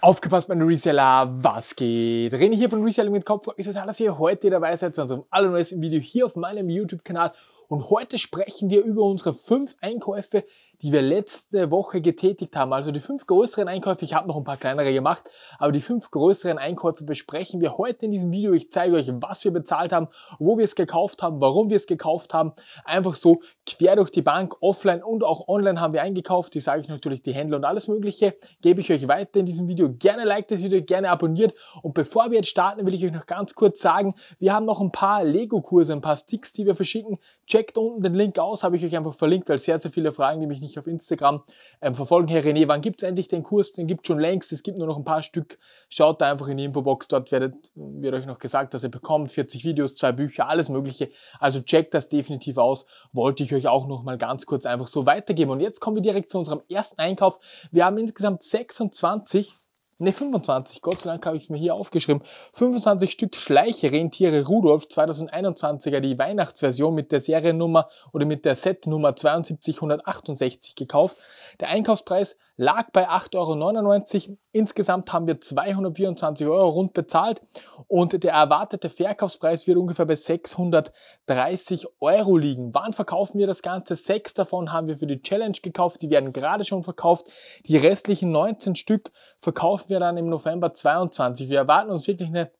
Aufgepasst, meine Reseller, was geht? René hier von Reselling mit Kopf. Ich total, dass ihr heute dabei seid zu unserem allerneuesten Video hier auf meinem YouTube-Kanal. Und heute sprechen wir über unsere fünf Einkäufe, die wir letzte Woche getätigt haben. Also die fünf größeren Einkäufe, ich habe noch ein paar kleinere gemacht, aber die fünf größeren Einkäufe besprechen wir heute in diesem Video. Ich zeige euch, was wir bezahlt haben, wo wir es gekauft haben, warum wir es gekauft haben. Einfach so quer durch die Bank, offline und auch online haben wir eingekauft. Ich sage euch natürlich die Händler und alles mögliche. Gebe ich euch weiter in diesem Video. Gerne liked das Video, gerne abonniert. Und bevor wir jetzt starten, will ich euch noch ganz kurz sagen, wir haben noch ein paar Lego-Kurse, ein paar Sticks, die wir verschicken. Checkt unten den Link aus, habe ich euch einfach verlinkt, weil sehr, sehr viele Fragen, die mich nicht mich auf Instagram ähm, verfolgen. Herr René, wann gibt es endlich den Kurs? Den gibt es schon längst, es gibt nur noch ein paar Stück. Schaut da einfach in die Infobox, dort werdet, wird euch noch gesagt, dass ihr bekommt 40 Videos, zwei Bücher, alles mögliche. Also checkt das definitiv aus. Wollte ich euch auch noch mal ganz kurz einfach so weitergeben. Und jetzt kommen wir direkt zu unserem ersten Einkauf. Wir haben insgesamt 26 Ne, 25. Gott sei Dank habe ich es mir hier aufgeschrieben. 25 Stück Schleichrentiere Rudolf 2021er, die Weihnachtsversion mit der Seriennummer oder mit der Setnummer 7268 gekauft. Der Einkaufspreis lag bei 8,99 Euro. Insgesamt haben wir 224 Euro rund bezahlt und der erwartete Verkaufspreis wird ungefähr bei 630 Euro liegen. Wann verkaufen wir das Ganze? Sechs davon haben wir für die Challenge gekauft, die werden gerade schon verkauft. Die restlichen 19 Stück verkaufen wir dann im November 22. Wir erwarten uns wirklich eine,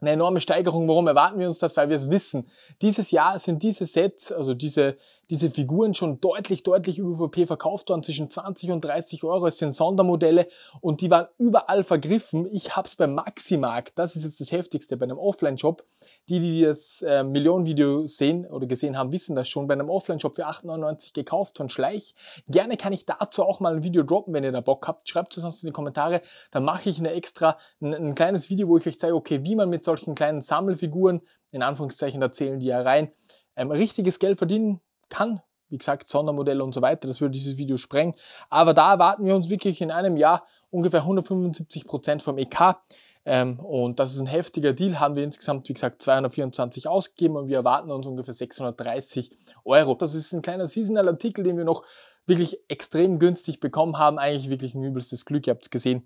eine enorme Steigerung. Warum erwarten wir uns das? Weil wir es wissen. Dieses Jahr sind diese Sets, also diese diese Figuren schon deutlich, deutlich über VP verkauft worden, zwischen 20 und 30 Euro. Es sind Sondermodelle und die waren überall vergriffen. Ich habe es beim Maximarkt, das ist jetzt das Heftigste, bei einem Offline-Shop. Die, die das äh, Millionen-Video sehen oder gesehen haben, wissen das schon. Bei einem Offline-Shop für 8,99 gekauft von Schleich. Gerne kann ich dazu auch mal ein Video droppen, wenn ihr da Bock habt. Schreibt es sonst in die Kommentare. Dann mache ich eine extra, ein, ein kleines Video, wo ich euch zeige, okay, wie man mit solchen kleinen Sammelfiguren, in Anführungszeichen, da zählen die ja rein, ähm, richtiges Geld verdienen kann. Wie gesagt, Sondermodelle und so weiter, das würde dieses Video sprengen. Aber da erwarten wir uns wirklich in einem Jahr ungefähr 175% Prozent vom EK. Ähm, und das ist ein heftiger Deal, haben wir insgesamt, wie gesagt, 224 ausgegeben und wir erwarten uns ungefähr 630 Euro. Das ist ein kleiner Seasonal-Artikel, den wir noch wirklich extrem günstig bekommen haben. Eigentlich wirklich ein übelstes Glück, ihr habt es gesehen.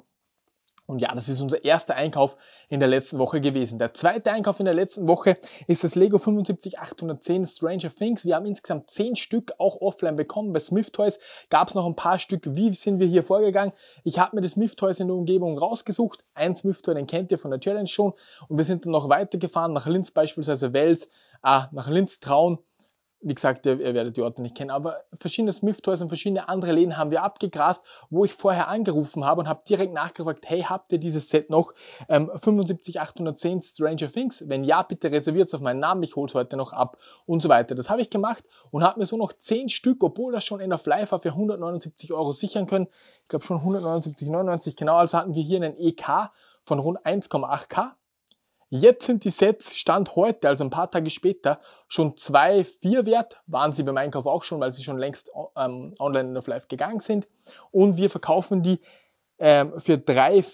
Und ja, das ist unser erster Einkauf in der letzten Woche gewesen. Der zweite Einkauf in der letzten Woche ist das Lego 75810 Stranger Things. Wir haben insgesamt 10 Stück auch offline bekommen. Bei Smith Toys gab es noch ein paar Stück. Wie sind wir hier vorgegangen? Ich habe mir das Smith Toys in der Umgebung rausgesucht. Ein Smith Toy, den kennt ihr von der Challenge schon. Und wir sind dann noch weitergefahren nach Linz beispielsweise Wels, äh, nach Linz Traun wie gesagt, ihr, ihr, werdet die Orte nicht kennen, aber verschiedene Smith Toys und verschiedene andere Läden haben wir abgegrast, wo ich vorher angerufen habe und habe direkt nachgefragt, hey, habt ihr dieses Set noch? Ähm, 75810 Stranger Things? Wenn ja, bitte reserviert es auf meinen Namen, ich hole es heute noch ab und so weiter. Das habe ich gemacht und habe mir so noch 10 Stück, obwohl das schon in der Fly war, für 179 Euro sichern können. Ich glaube schon 179,99, genau, also hatten wir hier einen EK von rund 1,8K Jetzt sind die Sets Stand heute, also ein paar Tage später, schon 2,4 wert. Waren sie beim Einkauf auch schon, weil sie schon längst ähm, online und auf live gegangen sind. Und wir verkaufen die ähm, für 3,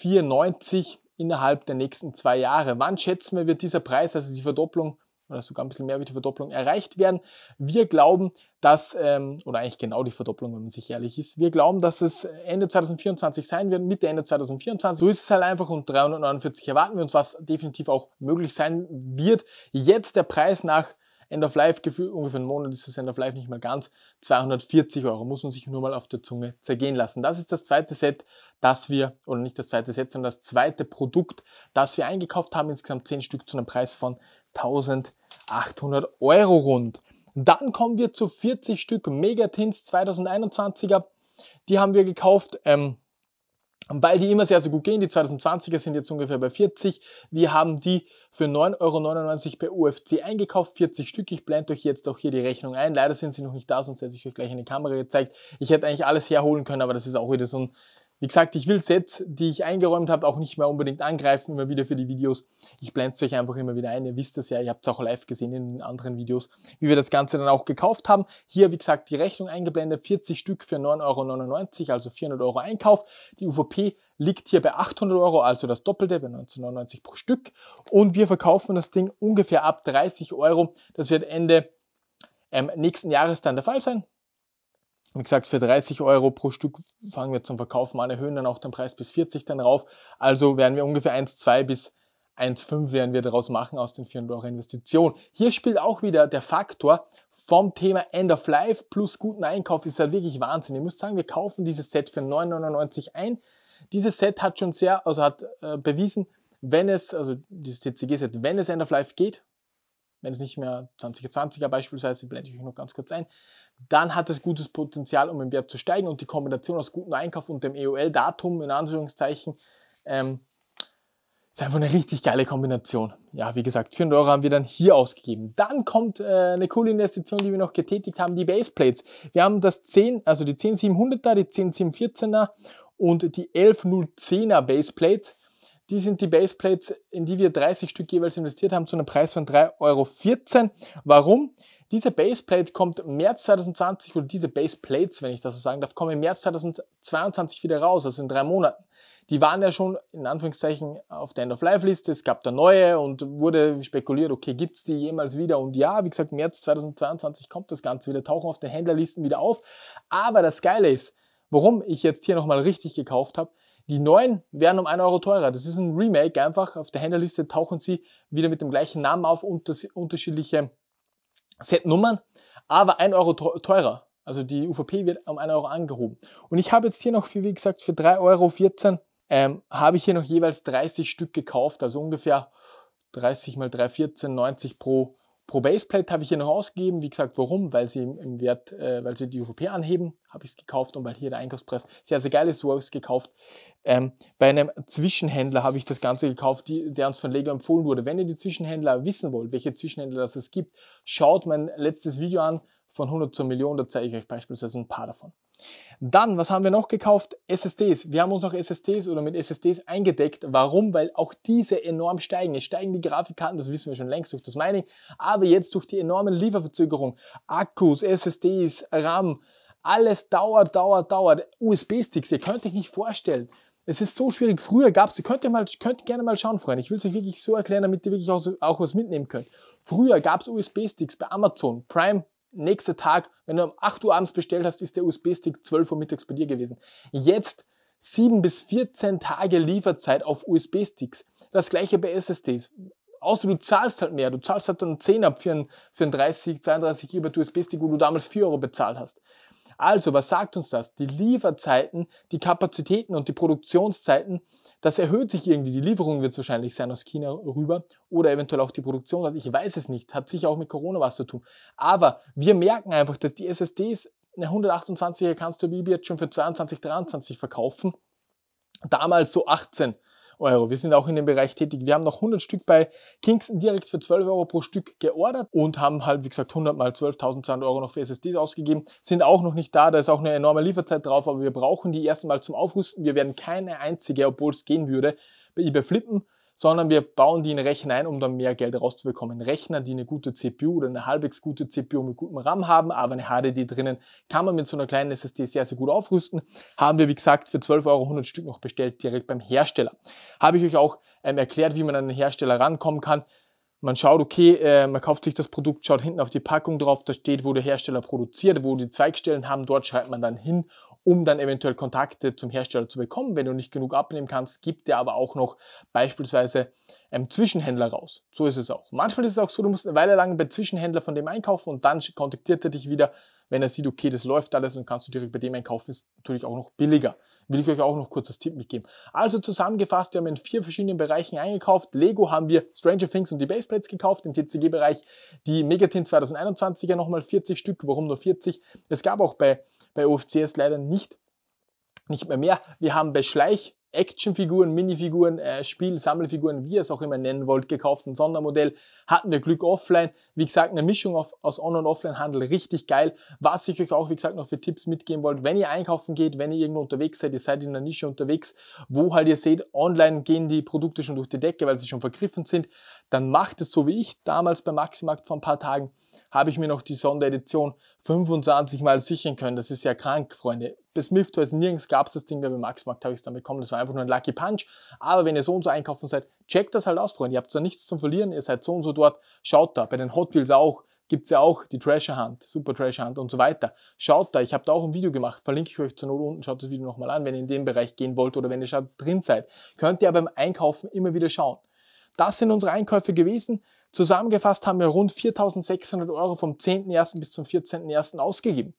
innerhalb der nächsten zwei Jahre. Wann schätzen wir, wird dieser Preis, also die Verdopplung, oder sogar ein bisschen mehr wie die Verdopplung erreicht werden. Wir glauben, dass, ähm, oder eigentlich genau die Verdopplung, wenn man sich ehrlich ist, wir glauben, dass es Ende 2024 sein wird, Mitte Ende 2024. So ist es halt einfach und 349 erwarten wir uns, was definitiv auch möglich sein wird. Jetzt der Preis nach End of Life Gefühl, ungefähr einen Monat ist das End of Life nicht mal ganz, 240 Euro, muss man sich nur mal auf der Zunge zergehen lassen. Das ist das zweite Set, das wir, oder nicht das zweite Set, sondern das zweite Produkt, das wir eingekauft haben, insgesamt 10 Stück zu einem Preis von 1000 Euro. 800 Euro rund. Dann kommen wir zu 40 Stück Megatins 2021er. Die haben wir gekauft. Ähm, weil die immer sehr, sehr gut gehen. Die 2020er sind jetzt ungefähr bei 40. Wir haben die für 9,99 Euro bei UFC eingekauft, 40 Stück. Ich blende euch jetzt auch hier die Rechnung ein. Leider sind sie noch nicht da, sonst hätte ich euch gleich eine Kamera gezeigt. Ich hätte eigentlich alles herholen können, aber das ist auch wieder so ein wie gesagt, ich will Sets, die ich eingeräumt habe, auch nicht mehr unbedingt angreifen, immer wieder für die Videos. Ich blende es euch einfach immer wieder ein. Ihr wisst es ja, ihr habt es auch live gesehen in anderen Videos, wie wir das Ganze dann auch gekauft haben. Hier, wie gesagt, die Rechnung eingeblendet, 40 Stück für 9,99 Euro, also 400 Euro Einkauf. Die UVP liegt hier bei 800 Euro, also das Doppelte bei 1999 pro Stück. Und wir verkaufen das Ding ungefähr ab 30 Euro. Das wird Ende ähm, nächsten Jahres dann der Fall sein. Wie gesagt, für 30 Euro pro Stück fangen wir zum Verkaufen an, erhöhen dann auch den Preis bis 40 dann rauf. Also werden wir ungefähr 1,2 bis 1,5 werden wir daraus machen aus den 400 Euro Investition. Hier spielt auch wieder der Faktor vom Thema End of Life plus guten Einkauf ist halt wirklich Wahnsinn. Ihr müsst sagen, wir kaufen dieses Set für 9,99 ein. Dieses Set hat schon sehr, also hat äh, bewiesen, wenn es, also dieses TCG-Set, wenn es End of Life geht, wenn es nicht mehr 2020er beispielsweise, blende ich euch noch ganz kurz ein, dann hat es gutes Potenzial, um im Wert zu steigen und die Kombination aus gutem Einkauf und dem EOL-Datum in Anführungszeichen ähm, ist einfach eine richtig geile Kombination. Ja, wie gesagt, 400 Euro haben wir dann hier ausgegeben. Dann kommt äh, eine coole Investition, die wir noch getätigt haben, die Baseplates. Wir haben das 10, also die 10700er, die 10714er und die 11010er Baseplates die sind die Baseplates, in die wir 30 Stück jeweils investiert haben, zu einem Preis von 3,14 Euro. Warum? Diese Baseplate kommt März 2020, oder diese Baseplates, wenn ich das so sagen darf, kommen im März 2022 wieder raus, also in drei Monaten. Die waren ja schon in Anführungszeichen auf der End-of-Life-Liste, es gab da neue und wurde spekuliert, okay, gibt es die jemals wieder? Und ja, wie gesagt, März 2022 kommt das Ganze wieder, tauchen auf den Händlerlisten wieder auf. Aber das Geile ist, warum ich jetzt hier nochmal richtig gekauft habe. Die neuen werden um 1 Euro teurer. Das ist ein Remake einfach. Auf der Händlerliste tauchen sie wieder mit dem gleichen Namen auf, unterschiedliche Setnummern, aber 1 Euro teurer. Also die UVP wird um 1 Euro angehoben. Und ich habe jetzt hier noch, für, wie gesagt, für 3,14 Euro ähm, habe ich hier noch jeweils 30 Stück gekauft, also ungefähr 30 mal 3,14, 90 pro Pro Baseplate habe ich hier noch ausgegeben. Wie gesagt, warum? Weil sie im Wert, äh, weil sie die UVP anheben, habe ich es gekauft und weil hier der Einkaufspreis sehr, sehr geil ist, wo ich es gekauft. Ähm, bei einem Zwischenhändler habe ich das Ganze gekauft, die, der uns von Lego empfohlen wurde. Wenn ihr die Zwischenhändler wissen wollt, welche Zwischenhändler das es gibt, schaut mein letztes Video an von 100 zur Million, da zeige ich euch beispielsweise ein paar davon. Dann, was haben wir noch gekauft? SSDs. Wir haben uns noch SSDs oder mit SSDs eingedeckt. Warum? Weil auch diese enorm steigen. Es steigen die Grafikkarten, das wissen wir schon längst durch das Mining, aber jetzt durch die enorme Lieferverzögerung, Akkus, SSDs, RAM, alles dauert, dauert, dauert. USB-Sticks, ihr könnt euch nicht vorstellen. Es ist so schwierig. Früher gab es, ihr könnt, ihr mal, könnt gerne mal schauen, Freunde. Ich will es euch wirklich so erklären, damit ihr wirklich auch, auch was mitnehmen könnt. Früher gab es USB-Sticks bei Amazon Prime nächste Tag, wenn du um 8 Uhr abends bestellt hast, ist der USB-Stick 12 Uhr mittags bei dir gewesen. Jetzt 7 bis 14 Tage Lieferzeit auf USB-Sticks. Das gleiche bei SSDs. Außer du zahlst halt mehr. Du zahlst halt dann 10 ab für einen, für einen 30, 32 GB USB-Stick, wo du damals 4 Euro bezahlt hast. Also, was sagt uns das? Die Lieferzeiten, die Kapazitäten und die Produktionszeiten, das erhöht sich irgendwie. Die Lieferung wird es wahrscheinlich sein aus China rüber oder eventuell auch die Produktion. Also, ich weiß es nicht. Hat sicher auch mit Corona was zu tun. Aber wir merken einfach, dass die SSDs, eine 128er kannst du wie jetzt schon für 22, 23 verkaufen. Damals so 18 Euro. Wir sind auch in dem Bereich tätig. Wir haben noch 100 Stück bei Kingston direkt für 12 Euro pro Stück geordert und haben halt, wie gesagt, 100 mal 12.200 Euro noch für SSDs ausgegeben. Sind auch noch nicht da. Da ist auch eine enorme Lieferzeit drauf, aber wir brauchen die erstmal zum Aufrüsten. Wir werden keine einzige, obwohl es gehen würde, bei eBay flippen sondern wir bauen die in Rechner ein, um dann mehr Geld rauszubekommen. Rechner, die eine gute CPU oder eine halbwegs gute CPU mit gutem RAM haben, aber eine HDD drinnen, kann man mit so einer kleinen SSD sehr, sehr gut aufrüsten. Haben wir, wie gesagt, für 12 Euro 100 Stück noch bestellt, direkt beim Hersteller. Habe ich euch auch ähm, erklärt, wie man an den Hersteller rankommen kann. Man schaut, okay, äh, man kauft sich das Produkt, schaut hinten auf die Packung drauf, da steht, wo der Hersteller produziert, wo die Zweigstellen haben, dort schreibt man dann hin um dann eventuell Kontakte zum Hersteller zu bekommen. Wenn du nicht genug abnehmen kannst, gibt dir aber auch noch beispielsweise einen ähm, Zwischenhändler raus. So ist es auch. Manchmal ist es auch so, du musst eine Weile lang bei Zwischenhändler von dem einkaufen und dann kontaktiert er dich wieder, wenn er sieht, okay, das läuft alles und kannst du direkt bei dem einkaufen, ist natürlich auch noch billiger. Will ich euch auch noch kurz das Tipp mitgeben. Also zusammengefasst, wir haben in vier verschiedenen Bereichen eingekauft. Lego haben wir Stranger Things und die Baseplates gekauft. Im TCG-Bereich die Megatin 2021er nochmal 40 Stück. Warum nur 40? Es gab auch bei bei UFC ist leider nicht, nicht mehr mehr. Wir haben bei Schleich Actionfiguren, Minifiguren, äh, Spiel, Sammelfiguren, wie ihr es auch immer nennen wollt, gekauft. Ein Sondermodell hatten wir Glück offline. Wie gesagt, eine Mischung auf, aus On- und Offline-Handel, richtig geil. Was ich euch auch, wie gesagt, noch für Tipps mitgeben wollte, wenn ihr einkaufen geht, wenn ihr irgendwo unterwegs seid, ihr seid in einer Nische unterwegs, wo halt ihr seht, online gehen die Produkte schon durch die Decke, weil sie schon vergriffen sind, dann macht es so wie ich damals bei Maximarkt vor ein paar Tagen habe ich mir noch die Sonderedition 25 mal sichern können. Das ist ja krank, Freunde bis MIFT, also nirgends gab es das Ding, weil beim Maxmarkt habe ich es dann bekommen. Das war einfach nur ein Lucky Punch. Aber wenn ihr so und so einkaufen seid, checkt das halt aus, Freunde. Ihr habt da nichts zum Verlieren, ihr seid so und so dort. Schaut da, bei den Hot Wheels auch gibt es ja auch die Treasure Hunt, Super Treasure Hunt und so weiter. Schaut da, ich habe da auch ein Video gemacht, verlinke ich euch zur Not unten, schaut das Video nochmal an, wenn ihr in den Bereich gehen wollt oder wenn ihr schon drin seid. Könnt ihr aber beim Einkaufen immer wieder schauen. Das sind unsere Einkäufe gewesen. Zusammengefasst haben wir rund 4.600 Euro vom 10.01. bis zum 14.01. ausgegeben.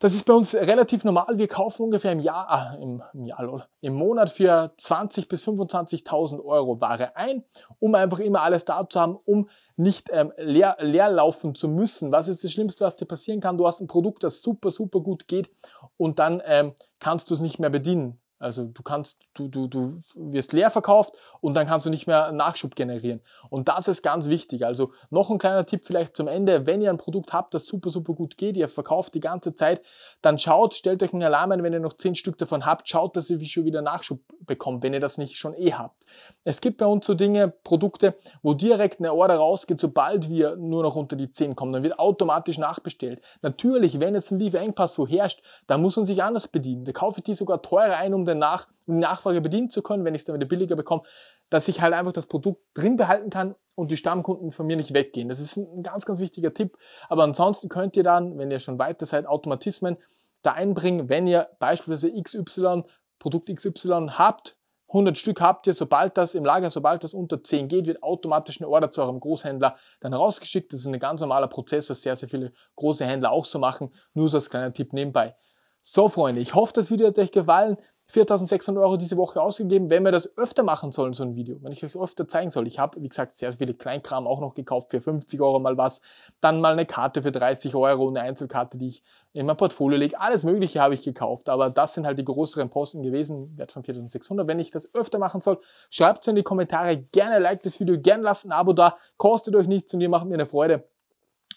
Das ist bei uns relativ normal. Wir kaufen ungefähr im Jahr, ah, im, im, Jahr, im Monat für 20.000 bis 25.000 Euro Ware ein, um einfach immer alles da zu haben, um nicht ähm, leer, leer laufen zu müssen. Was ist das Schlimmste, was dir passieren kann? Du hast ein Produkt, das super, super gut geht und dann ähm, kannst du es nicht mehr bedienen. Also du kannst, du, du, du wirst leer verkauft und dann kannst du nicht mehr Nachschub generieren. Und das ist ganz wichtig. Also noch ein kleiner Tipp vielleicht zum Ende. Wenn ihr ein Produkt habt, das super, super gut geht, ihr verkauft die ganze Zeit, dann schaut, stellt euch einen Alarm ein, wenn ihr noch zehn Stück davon habt, schaut, dass ihr schon wieder Nachschub bekommt, wenn ihr das nicht schon eh habt. Es gibt bei uns so Dinge, Produkte, wo direkt eine Order rausgeht, sobald wir nur noch unter die 10 kommen, dann wird automatisch nachbestellt. Natürlich, wenn jetzt ein Lieferengpass so herrscht, dann muss man sich anders bedienen. Da kaufe ich die sogar teurer ein, um, danach, die Nachfrage bedienen zu können, wenn ich es dann wieder billiger bekomme, dass ich halt einfach das Produkt drin behalten kann und die Stammkunden von mir nicht weggehen. Das ist ein ganz, ganz wichtiger Tipp. Aber ansonsten könnt ihr dann, wenn ihr schon weiter seid, Automatismen da einbringen, wenn ihr beispielsweise XY Produkt XY habt, 100 Stück habt ihr, sobald das im Lager, sobald das unter 10 geht, wird automatisch eine Order zu eurem Großhändler dann rausgeschickt. Das ist ein ganz normaler Prozess, das sehr, sehr viele große Händler auch so machen. Nur so als kleiner Tipp nebenbei. So, Freunde, ich hoffe, das Video hat euch gefallen. 4600 Euro diese Woche ausgegeben, wenn wir das öfter machen sollen, so ein Video, wenn ich euch öfter zeigen soll. Ich habe, wie gesagt, sehr viele Kleinkram auch noch gekauft, für 50 Euro mal was, dann mal eine Karte für 30 Euro, eine Einzelkarte, die ich in mein Portfolio lege. Alles Mögliche habe ich gekauft, aber das sind halt die größeren Posten gewesen, Wert von 4600. Wenn ich das öfter machen soll, schreibt es in die Kommentare, gerne like das Video, gerne lasst ein Abo da, kostet euch nichts und ihr macht mir eine Freude.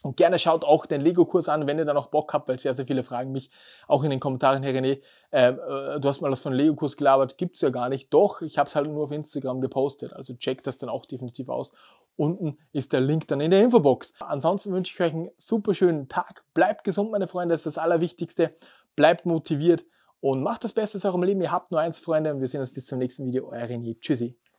Und gerne schaut auch den Lego-Kurs an, wenn ihr da noch Bock habt, weil sehr, sehr viele fragen mich auch in den Kommentaren, Herr René, ähm, äh, du hast mal was von Lego-Kurs gelabert, gibt es ja gar nicht. Doch, ich habe es halt nur auf Instagram gepostet, also checkt das dann auch definitiv aus. Unten ist der Link dann in der Infobox. Ansonsten wünsche ich euch einen super schönen Tag. Bleibt gesund, meine Freunde, das ist das Allerwichtigste. Bleibt motiviert und macht das Beste aus eurem Leben. Ihr habt nur eins, Freunde, und wir sehen uns bis zum nächsten Video. Euer René. Tschüssi.